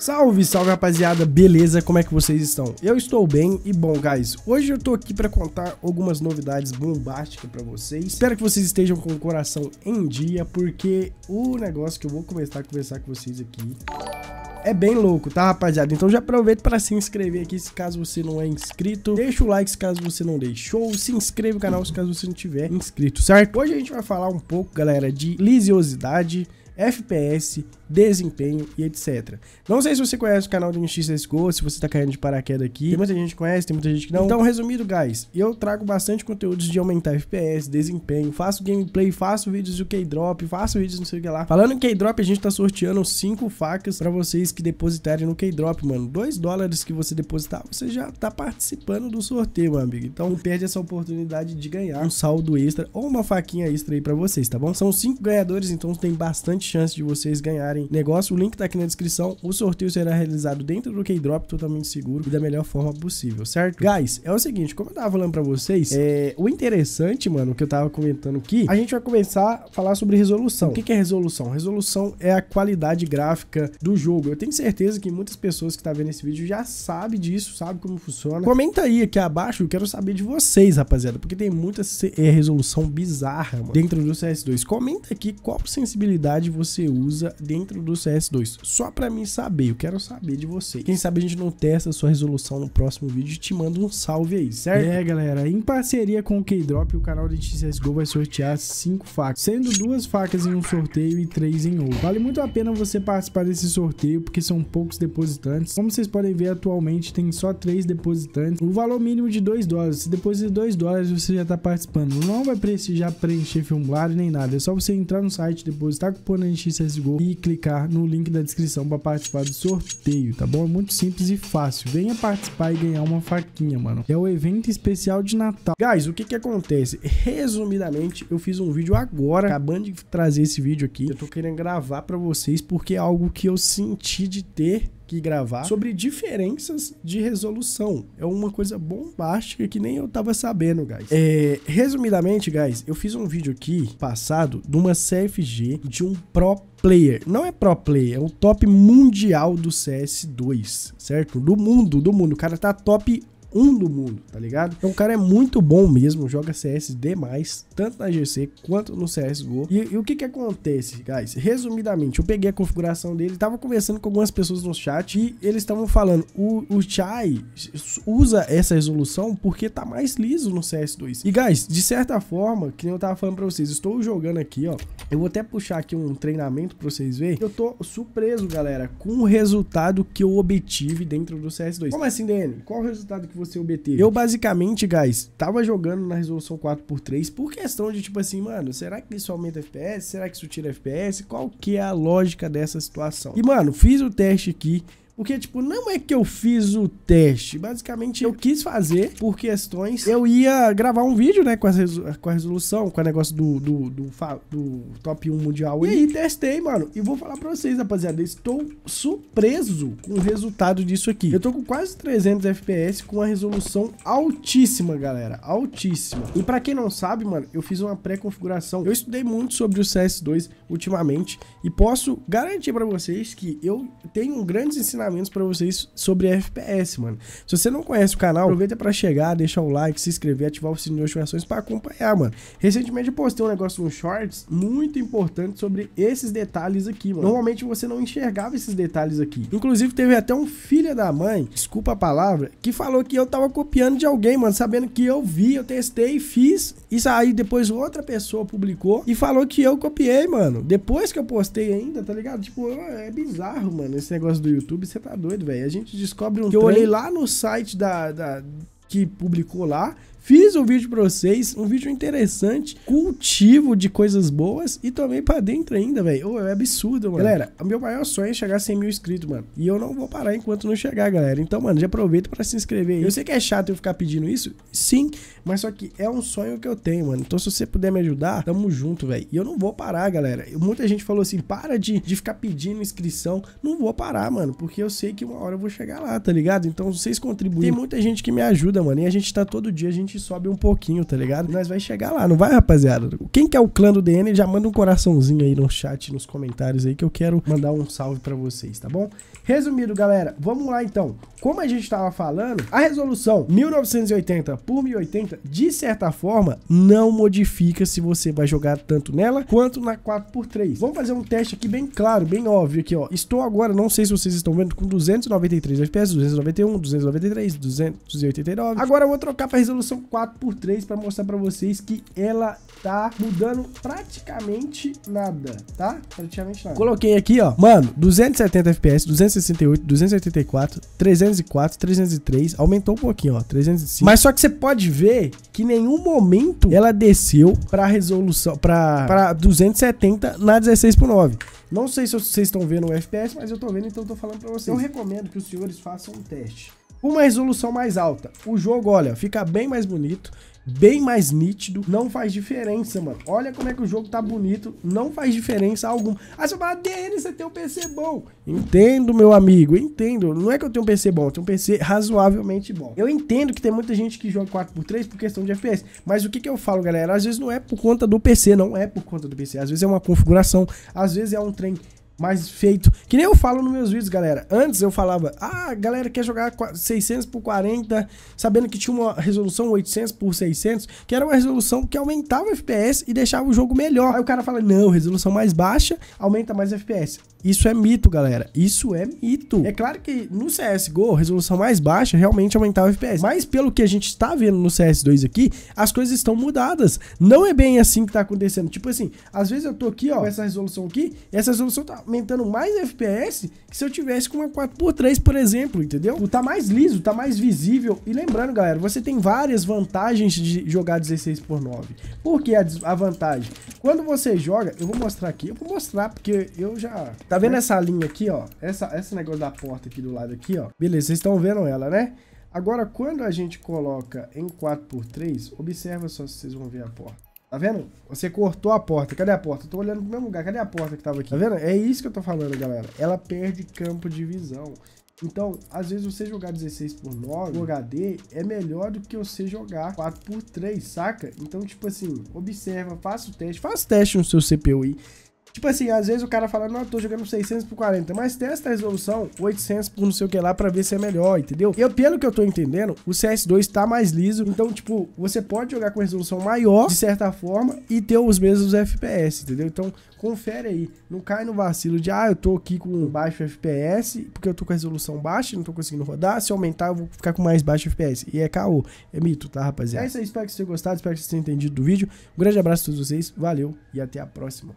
Salve, salve rapaziada, beleza? Como é que vocês estão? Eu estou bem e bom, guys, hoje eu tô aqui para contar algumas novidades bombásticas para vocês. Espero que vocês estejam com o coração em dia, porque o negócio que eu vou começar a conversar com vocês aqui é bem louco, tá, rapaziada? Então já aproveita para se inscrever aqui se caso você não é inscrito. Deixa o like se caso você não deixou. Se inscreve no canal se caso você não tiver inscrito, certo? Hoje a gente vai falar um pouco, galera, de lisiosidade FPS, desempenho e etc. Não sei se você conhece o canal do NX CSGO, se você tá caindo de paraquedas aqui. Tem muita gente que conhece, tem muita gente que não. Então, resumido, guys, eu trago bastante conteúdos de aumentar FPS, desempenho, faço gameplay, faço vídeos do K-Drop, faço vídeos não sei o que lá. Falando em K-Drop, a gente tá sorteando 5 facas para vocês que depositarem no K-Drop, mano. 2 dólares que você depositar, você já tá participando do sorteio, meu amigo. Então, não perde essa oportunidade de ganhar um saldo extra ou uma faquinha extra aí para vocês, tá bom? São 5 ganhadores, então tem bastante grande chance de vocês ganharem negócio. O link tá aqui na descrição. O sorteio será realizado dentro do K-Drop, totalmente seguro e da melhor forma possível, certo? Guys, é o seguinte, como eu tava falando pra vocês, é, o interessante, mano, que eu tava comentando aqui, a gente vai começar a falar sobre resolução. O que, que é resolução? Resolução é a qualidade gráfica do jogo. Eu tenho certeza que muitas pessoas que tá vendo esse vídeo já sabe disso, sabe como funciona. Comenta aí aqui abaixo, eu quero saber de vocês, rapaziada, porque tem muita é, resolução bizarra, mano, dentro do CS2. Comenta aqui qual sensibilidade você usa dentro do CS2. Só para mim saber, eu quero saber de você. Quem sabe a gente não testa a sua resolução no próximo vídeo e te manda um salve aí, certo? É, galera, em parceria com o K-Drop, o canal de CSGO vai sortear 5 facas, sendo duas facas em um sorteio e três em outro. Vale muito a pena você participar desse sorteio, porque são poucos depositantes. Como vocês podem ver, atualmente tem só três depositantes. O valor mínimo de 2 dólares. Se de 2 dólares, você já tá participando. Não vai precisar preencher formulário nem nada. É só você entrar no site, depositar cupom NXSGO e clicar no link da descrição para participar do sorteio, tá bom? É muito simples e fácil. Venha participar e ganhar uma faquinha, mano. É o evento especial de Natal. Guys, o que que acontece? Resumidamente, eu fiz um vídeo agora, acabando de trazer esse vídeo aqui. Eu tô querendo gravar para vocês porque é algo que eu senti de ter que gravar sobre diferenças de resolução. É uma coisa bombástica que nem eu tava sabendo, guys. É, resumidamente, guys, eu fiz um vídeo aqui passado de uma CFG de um Pro Player. Não é Pro Player, é o top mundial do CS2, certo? Do mundo, do mundo. O cara tá top um do mundo, tá ligado? Então o cara é muito bom mesmo, joga CS demais, tanto na GC quanto no CSGO. E, e o que que acontece, guys? Resumidamente, eu peguei a configuração dele, tava conversando com algumas pessoas no chat e eles estavam falando, o, o Chai usa essa resolução porque tá mais liso no CS2. E, guys, de certa forma, que eu tava falando pra vocês, estou jogando aqui, ó, eu vou até puxar aqui um treinamento pra vocês verem, eu tô surpreso, galera, com o resultado que eu obtive dentro do CS2. Como assim, DN? Qual o resultado que você você obteve? Eu basicamente, guys, tava jogando na resolução 4x3 por questão de tipo assim, mano, será que isso aumenta FPS? Será que isso tira FPS? Qual que é a lógica dessa situação? E mano, fiz o teste aqui porque, tipo, não é que eu fiz o teste. Basicamente, eu quis fazer por questões. Eu ia gravar um vídeo, né, com, a com a resolução, com o negócio do, do, do, do, top 1 mundial. E aí, testei, mano. E vou falar pra vocês, rapaziada. Estou surpreso com o resultado disso aqui. Eu tô com quase 300 FPS com uma resolução altíssima, galera. Altíssima. E pra quem não sabe, mano, eu fiz uma pré-configuração. Eu estudei muito sobre o CS2 ultimamente. E posso garantir pra vocês que eu tenho grandes ensinamentos ensinamentos para vocês sobre FPS, mano. Se você não conhece o canal, aproveita para chegar, deixar o like, se inscrever, ativar o sininho de notificações para acompanhar, mano. Recentemente eu postei um negócio no Shorts muito importante sobre esses detalhes aqui, mano. Normalmente você não enxergava esses detalhes aqui. Inclusive teve até um filho da mãe, desculpa a palavra, que falou que eu tava copiando de alguém, mano, sabendo que eu vi, eu testei, fiz, isso aí depois outra pessoa publicou e falou que eu copiei, mano. Depois que eu postei ainda, tá ligado? Tipo, é bizarro, mano, esse negócio do YouTube, você tá doido, velho. A gente descobre um que trem... Eu olhei lá no site da, da que publicou lá, Fiz um vídeo para vocês, um vídeo interessante, cultivo de coisas boas e tomei para dentro ainda, velho. Oh, é absurdo, mano. Galera, o meu maior sonho é chegar a 100 mil inscritos, mano. E eu não vou parar enquanto não chegar, galera. Então, mano, já aproveita para se inscrever aí. Eu sei que é chato eu ficar pedindo isso, sim, mas só que é um sonho que eu tenho, mano. Então, se você puder me ajudar, tamo junto, velho. E eu não vou parar, galera. Muita gente falou assim, para de, de ficar pedindo inscrição. Não vou parar, mano, porque eu sei que uma hora eu vou chegar lá, tá ligado? Então, vocês contribuem. Tem muita gente que me ajuda, mano. E a gente tá todo dia, a gente gente sobe um pouquinho, tá ligado? Nós vai chegar lá, não vai, rapaziada? Quem quer é o clã do DN, já manda um coraçãozinho aí no chat, nos comentários aí, que eu quero mandar um salve para vocês, tá bom? Resumido, galera, vamos lá então. Como a gente tava falando, a resolução 1980 por 1080, de certa forma, não modifica se você vai jogar tanto nela quanto na 4x3. Vamos fazer um teste aqui bem claro, bem óbvio aqui, ó. Estou agora, não sei se vocês estão vendo, com 293 FPS, 291, 293, 289. Agora eu vou trocar para resolução 4x3 para mostrar para vocês que ela tá mudando praticamente nada, tá? Praticamente nada. Coloquei aqui, ó, mano, 270 FPS, 268, 284, 304, 303, aumentou um pouquinho, ó, 305. Mas só que você pode ver que nenhum momento ela desceu para resolução, para 270 na 16 por 9. Não sei se vocês estão vendo o FPS, mas eu tô vendo, então eu tô falando para vocês. Eu recomendo que os senhores façam um teste uma resolução mais alta. O jogo, olha, fica bem mais bonito, bem mais nítido, não faz diferença, mano. Olha como é que o jogo tá bonito, não faz diferença alguma. Ah, você fala, DN, você tem um PC bom. Entendo, meu amigo, entendo. Não é que eu tenho um PC bom, eu tenho um PC razoavelmente bom. Eu entendo que tem muita gente que joga 4x3 por questão de FPS, mas o que que eu falo, galera? Às vezes não é por conta do PC, não é por conta do PC. Às vezes é uma configuração, às vezes é um trem mais feito. Que nem eu falo nos meus vídeos, galera. Antes eu falava, ah, a galera quer jogar 600 por 40, sabendo que tinha uma resolução 800 por 600, que era uma resolução que aumentava o FPS e deixava o jogo melhor. Aí o cara fala, não, resolução mais baixa aumenta mais FPS. Isso é mito, galera. Isso é mito. É claro que no CSGO, resolução mais baixa realmente aumentava o FPS. Mas pelo que a gente está vendo no CS2 aqui, as coisas estão mudadas. Não é bem assim que está acontecendo. Tipo assim, às vezes eu tô aqui, ó, com essa resolução aqui, e essa resolução tá aumentando mais FPS que se eu tivesse com uma 4x3, por exemplo, entendeu? O tá mais liso, tá mais visível. E lembrando, galera, você tem várias vantagens de jogar 16x9. Por que a, a vantagem? Quando você joga, eu vou mostrar aqui, eu vou mostrar porque eu já... Tá vendo né? essa linha aqui, ó? Essa, esse negócio da porta aqui do lado aqui, ó. Beleza, vocês estão vendo ela, né? Agora, quando a gente coloca em 4x3, observa só se vocês vão ver a porta. Tá vendo? Você cortou a porta. Cadê a porta? Eu tô olhando pro mesmo lugar. Cadê a porta que tava aqui? Tá vendo? É isso que eu tô falando, galera. Ela perde campo de visão. Então, às vezes você jogar 16 por 9 HD é melhor do que você jogar 4 por 3, saca? Então, tipo assim, observa, faça o teste, faça o teste no seu CPU aí. Tipo assim, às vezes o cara fala, não, eu tô jogando 600 por 40, mas testa a resolução 800 por não sei o que lá pra ver se é melhor, entendeu? Eu, pelo que eu tô entendendo, o CS2 tá mais liso, então, tipo, você pode jogar com resolução maior, de certa forma, e ter os mesmos FPS, entendeu? Então, confere aí, não cai no vacilo de, ah, eu tô aqui com baixo FPS, porque eu tô com a resolução baixa, não tô conseguindo rodar, se aumentar eu vou ficar com mais baixo FPS, e é caô, é mito, tá, rapaziada? É isso aí, espero que vocês tenham gostado, espero que vocês tenham entendido do vídeo, um grande abraço a todos vocês, valeu e até a próxima.